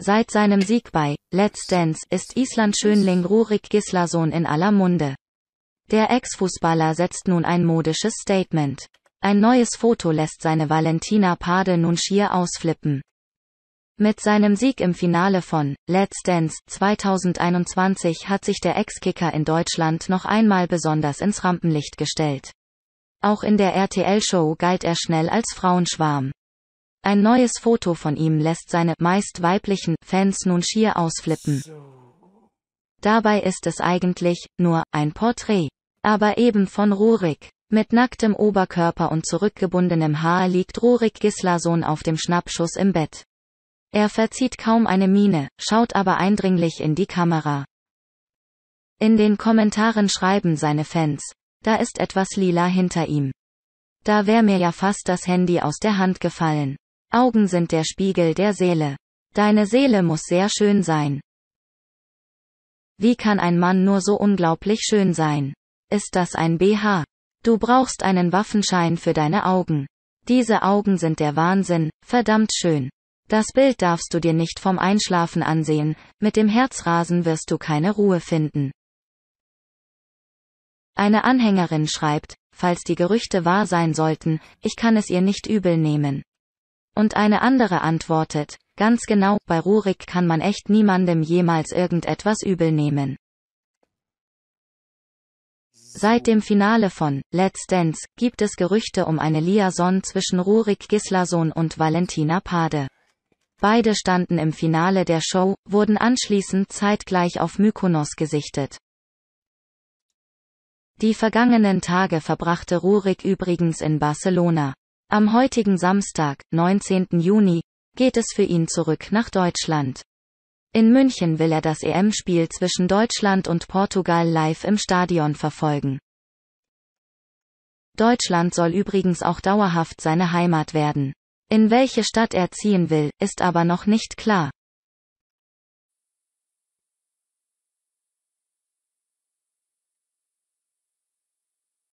Seit seinem Sieg bei Let's Dance ist island Schönling Rurik Gislason in aller Munde. Der Ex-Fußballer setzt nun ein modisches Statement. Ein neues Foto lässt seine Valentina Pade nun schier ausflippen. Mit seinem Sieg im Finale von Let's Dance 2021 hat sich der Ex-Kicker in Deutschland noch einmal besonders ins Rampenlicht gestellt. Auch in der RTL-Show galt er schnell als Frauenschwarm. Ein neues Foto von ihm lässt seine meist weiblichen Fans nun schier ausflippen. Dabei ist es eigentlich nur ein Porträt, aber eben von Rurik. Mit nacktem Oberkörper und zurückgebundenem Haar liegt Rurik Gislason auf dem Schnappschuss im Bett. Er verzieht kaum eine Miene, schaut aber eindringlich in die Kamera. In den Kommentaren schreiben seine Fans, da ist etwas lila hinter ihm. Da wär mir ja fast das Handy aus der Hand gefallen. Augen sind der Spiegel der Seele. Deine Seele muss sehr schön sein. Wie kann ein Mann nur so unglaublich schön sein? Ist das ein BH? Du brauchst einen Waffenschein für deine Augen. Diese Augen sind der Wahnsinn, verdammt schön. Das Bild darfst du dir nicht vom Einschlafen ansehen, mit dem Herzrasen wirst du keine Ruhe finden. Eine Anhängerin schreibt, falls die Gerüchte wahr sein sollten, ich kann es ihr nicht übel nehmen. Und eine andere antwortet, ganz genau, bei Rurik kann man echt niemandem jemals irgendetwas übel nehmen. Seit dem Finale von Let's Dance gibt es Gerüchte um eine Liaison zwischen Rurik Gislason und Valentina Pade. Beide standen im Finale der Show, wurden anschließend zeitgleich auf Mykonos gesichtet. Die vergangenen Tage verbrachte Rurik übrigens in Barcelona. Am heutigen Samstag, 19. Juni, geht es für ihn zurück nach Deutschland. In München will er das EM-Spiel zwischen Deutschland und Portugal live im Stadion verfolgen. Deutschland soll übrigens auch dauerhaft seine Heimat werden. In welche Stadt er ziehen will, ist aber noch nicht klar.